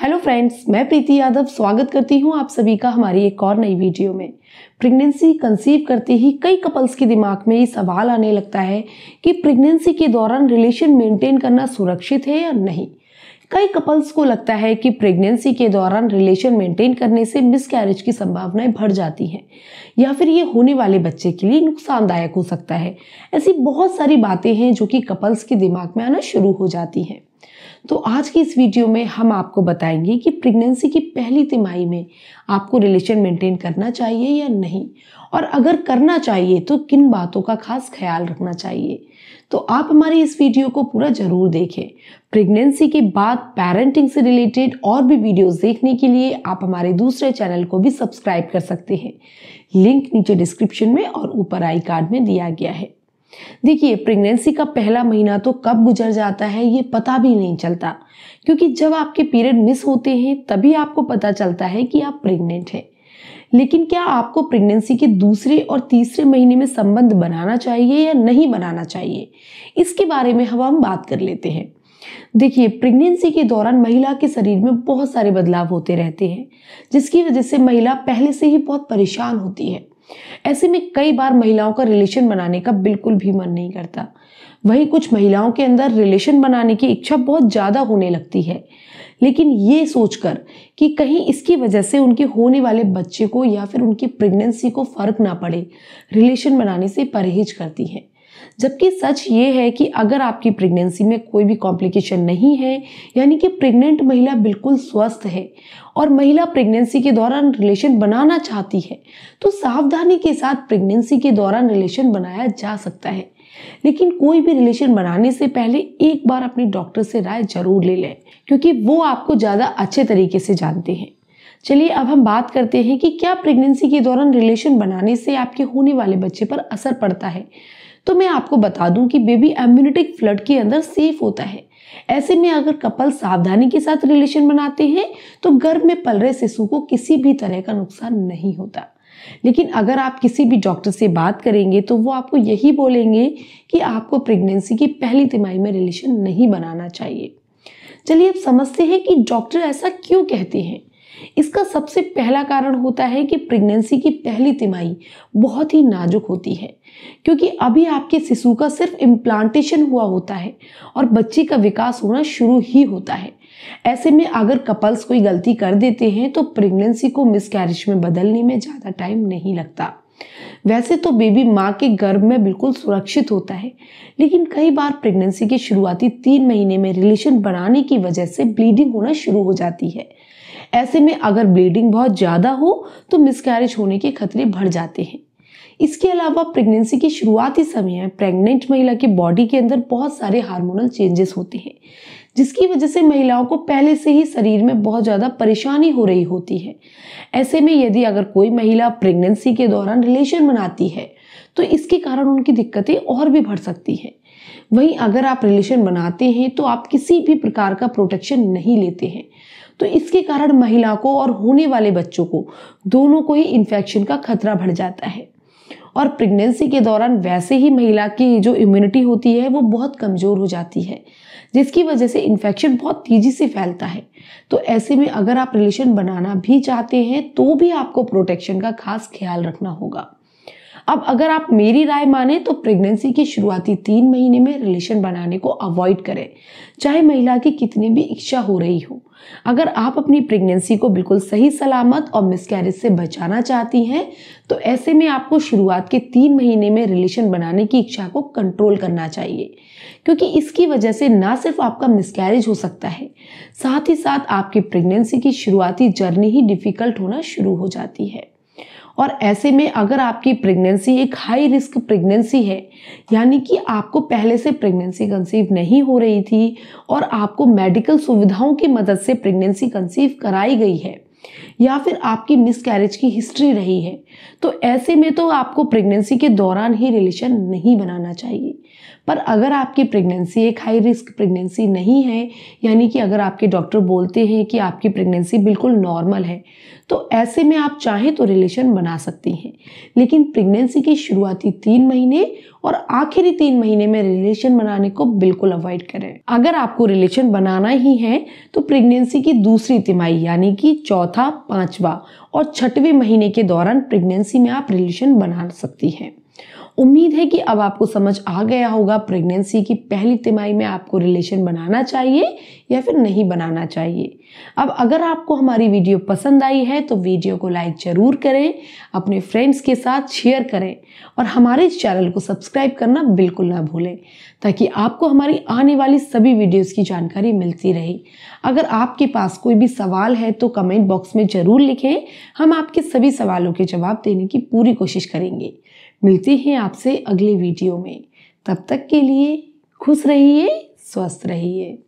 hello friends मैं प्रीति यादव स्वागत करती हूँ आप सभी का हमारी एक और नई वीडियो में प्रेगनेंसी कंसीव करते ही कई कपल्स के दिमाग में ये सवाल आने लगता है कि प्रेगनेंसी के दौरान रिलेशन मेंटेन करना सुरक्षित है या नहीं कई कपल्स को लगता है कि प्रेगनेंसी के दौरान रिलेशन मेंटेन करने से मिसकैरेज की संभावनाएं बढ़ जाती हैं या फिर ये होने वाले बच्चे के लिए नुकसानदायक हो सकता है ऐसी बहुत सारी बातें हैं जो कि कपल्स के दिमाग में आना शुरू हो जाती हैं तो आज की इस वीडियो में हम आपको बताएंगे कि प्रेगनेंसी की पहली तिमाही में आपको रिलेशन मेंटेन करना चाहिए या नहीं और अगर करना चाहिए तो किन बातों का खास ख्याल रखना चाहिए तो आप हमारी इस वीडियो को पूरा ज़रूर देखें प्रेगनेंसी के बाद पेरेंटिंग से रिलेटेड और भी वीडियोस देखने के लिए आप हमारे दूसरे चैनल को भी सब्सक्राइब कर सकते हैं लिंक नीचे डिस्क्रिप्शन में और ऊपर आई कार्ड में दिया गया है देखिए प्रेगनेंसी का पहला महीना तो कब गुजर जाता है ये पता भी नहीं चलता क्योंकि जब आपके पीरियड मिस होते हैं तभी आपको पता चलता है कि आप प्रेग्नेंट हैं लेकिन क्या आपको प्रेगनेंसी के दूसरे और तीसरे महीने में संबंध बनाना चाहिए या नहीं बनाना चाहिए इसके बारे में हम हम बात कर लेते हैं देखिए प्रेगनेंसी के दौरान महिला के शरीर में बहुत सारे बदलाव होते रहते हैं जिसकी वजह से महिला पहले से ही बहुत परेशान होती है ऐसे में कई बार महिलाओं का रिलेशन बनाने का बिल्कुल भी मन नहीं करता वहीं कुछ महिलाओं के अंदर रिलेशन बनाने की इच्छा बहुत ज़्यादा होने लगती है लेकिन ये सोचकर कि कहीं इसकी वजह से उनके होने वाले बच्चे को या फिर उनकी प्रेगनेंसी को फ़र्क ना पड़े रिलेशन बनाने से परहेज करती हैं जबकि सच ये है कि अगर आपकी प्रेगनेंसी में कोई भी कॉम्प्लिकेशन नहीं है यानी कि प्रेग्नेंट महिला बिल्कुल स्वस्थ है और महिला प्रेगनेंसी के दौरान रिलेशन बनाना चाहती है तो सावधानी के साथ प्रेगनेंसी के दौरान रिलेशन बनाया जा सकता है लेकिन कोई भी रिलेशन बनाने से पहले एक बार अपने डॉक्टर से राय जरूर ले लें क्योंकि वो आपको ज़्यादा अच्छे तरीके से जानते हैं चलिए अब हम बात करते हैं कि क्या प्रेगनेंसी के दौरान रिलेशन बनाने से आपके होने वाले बच्चे पर असर पड़ता है तो मैं आपको बता दूं कि बेबी इम्यूनिटिक फ्लड के अंदर सेफ होता है ऐसे में अगर कपल सावधानी के साथ रिलेशन बनाते हैं तो गर्भ में पल रहे शिशु को किसी भी तरह का नुकसान नहीं होता लेकिन अगर आप किसी भी डॉक्टर से बात करेंगे तो वो आपको यही बोलेंगे कि आपको प्रेगनेंसी की पहली तिमाही में रिलेशन नहीं बनाना चाहिए चलिए अब समझते हैं कि डॉक्टर ऐसा क्यों कहते हैं इसका सबसे पहला कारण होता है कि प्रेगनेंसी की पहली तिमाही बहुत ही नाजुक होती है क्योंकि अभी आपके शिशु का सिर्फ इम्प्लांटेशन हुआ होता है और बच्चे का विकास होना शुरू ही होता है ऐसे में अगर कपल्स कोई गलती कर देते हैं तो प्रेगनेंसी को मिसकैरिज में बदलने में ज़्यादा टाइम नहीं लगता वैसे तो बेबी माँ के गर्भ में बिल्कुल सुरक्षित होता है लेकिन कई बार प्रेगनेंसी के शुरुआती तीन महीने में रिलेशन बनाने की वजह से ब्लीडिंग होना शुरू हो जाती है ऐसे में अगर ब्लीडिंग बहुत ज़्यादा हो तो मिसकैरेज होने के खतरे बढ़ जाते हैं इसके अलावा प्रेगनेंसी की शुरुआती समय में प्रेग्नेंट महिला के बॉडी के अंदर बहुत सारे हार्मोनल चेंजेस होते हैं जिसकी वजह से महिलाओं को पहले से ही शरीर में बहुत ज़्यादा परेशानी हो रही होती है ऐसे में यदि अगर कोई महिला प्रेगनेंसी के दौरान रिलेशन बनाती है तो इसके कारण उनकी दिक्कतें और भी बढ़ सकती हैं वहीं अगर आप रिलेशन बनाते हैं तो आप किसी भी प्रकार का प्रोटेक्शन नहीं लेते हैं तो इसके कारण महिला को और होने वाले बच्चों को दोनों को ही इन्फेक्शन का खतरा बढ़ जाता है और प्रेगनेंसी के दौरान वैसे ही महिला की जो इम्यूनिटी होती है वो बहुत कमज़ोर हो जाती है जिसकी वजह से इन्फेक्शन बहुत तेज़ी से फैलता है तो ऐसे में अगर आप रिलेशन बनाना भी चाहते हैं तो भी आपको प्रोटेक्शन का खास ख्याल रखना होगा अब अगर आप मेरी राय माने तो प्रेगनेंसी के शुरुआती तीन महीने में रिलेशन बनाने को अवॉइड करें चाहे महिला की कितनी भी इच्छा हो रही हो अगर आप अपनी प्रेगनेंसी को बिल्कुल सही सलामत और मिसकैरेज से बचाना चाहती हैं तो ऐसे में आपको शुरुआत के तीन महीने में रिलेशन बनाने की इच्छा को कंट्रोल करना चाहिए क्योंकि इसकी वजह से ना सिर्फ आपका मिसकैरेज हो सकता है साथ ही साथ आपकी प्रेगनेंसी की शुरुआती जर्नी ही डिफ़िकल्ट होना शुरू हो जाती है और ऐसे में अगर आपकी प्रेगनेंसी एक हाई रिस्क प्रेगनेंसी है यानी कि आपको पहले से प्रेगनेंसी कंसीव नहीं हो रही थी और आपको मेडिकल सुविधाओं की मदद से प्रेगनेंसी कंसीव कराई गई है या फिर आपकी मिसकैरेज की हिस्ट्री रही है तो ऐसे में तो आपको प्रेगनेंसी के दौरान ही रिलेशन नहीं बनाना चाहिए पर अगर आपकी प्रेगनेंसी एक हाई रिस्क प्रेगनेंसी नहीं है यानी कि अगर आपके डॉक्टर बोलते हैं कि आपकी प्रेगनेंसी बिल्कुल नॉर्मल है तो ऐसे में आप चाहें तो रिलेशन बना सकती हैं लेकिन प्रेगनेंसी की शुरुआती तीन महीने और आखिरी तीन महीने में रिलेशन बनाने को बिल्कुल अवॉइड करें अगर आपको रिलेशन बनाना ही है तो प्रेगनेंसी की दूसरी तिमाही यानी कि चौथा पांचवा और छठवें महीने के दौरान प्रेगनेंसी में आप रिलेशन बना सकती हैं उम्मीद है कि अब आपको समझ आ गया होगा प्रेगनेंसी की पहली तिमाही में आपको रिलेशन बनाना चाहिए या फिर नहीं बनाना चाहिए अब अगर आपको हमारी वीडियो पसंद आई है तो वीडियो को लाइक ज़रूर करें अपने फ्रेंड्स के साथ शेयर करें और हमारे चैनल को सब्सक्राइब करना बिल्कुल ना भूलें ताकि आपको हमारी आने वाली सभी वीडियोस की जानकारी मिलती रहे अगर आपके पास कोई भी सवाल है तो कमेंट बॉक्स में ज़रूर लिखें हम आपके सभी सवालों के जवाब देने की पूरी कोशिश करेंगे मिलते हैं आपसे अगले वीडियो में तब तक के लिए खुश रहिए स्वस्थ रहिए